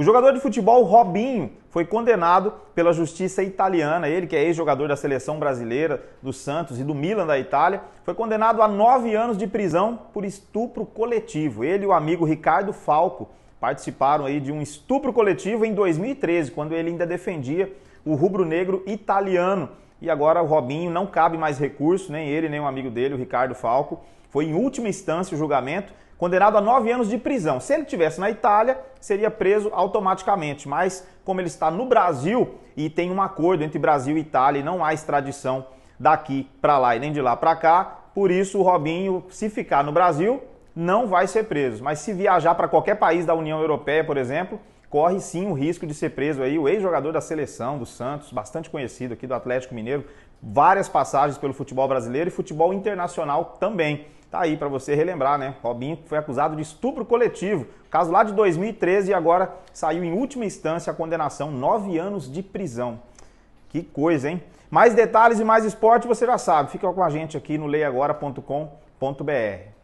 O jogador de futebol Robinho foi condenado pela justiça italiana, ele que é ex-jogador da seleção brasileira, do Santos e do Milan da Itália, foi condenado a nove anos de prisão por estupro coletivo. Ele e o amigo Ricardo Falco participaram aí de um estupro coletivo em 2013, quando ele ainda defendia o rubro-negro italiano e agora o Robinho não cabe mais recurso, nem ele, nem um amigo dele, o Ricardo Falco. Foi em última instância o julgamento, condenado a nove anos de prisão. Se ele tivesse na Itália, seria preso automaticamente. Mas como ele está no Brasil e tem um acordo entre Brasil e Itália, e não há extradição daqui para lá e nem de lá para cá, por isso o Robinho, se ficar no Brasil, não vai ser preso. Mas se viajar para qualquer país da União Europeia, por exemplo, corre sim o risco de ser preso aí o ex-jogador da seleção do Santos, bastante conhecido aqui do Atlético Mineiro, várias passagens pelo futebol brasileiro e futebol internacional também. Tá aí para você relembrar, né? Robinho foi acusado de estupro coletivo, caso lá de 2013 e agora saiu em última instância a condenação, nove anos de prisão. Que coisa, hein? Mais detalhes e mais esporte você já sabe. Fica com a gente aqui no leiagora.com.br.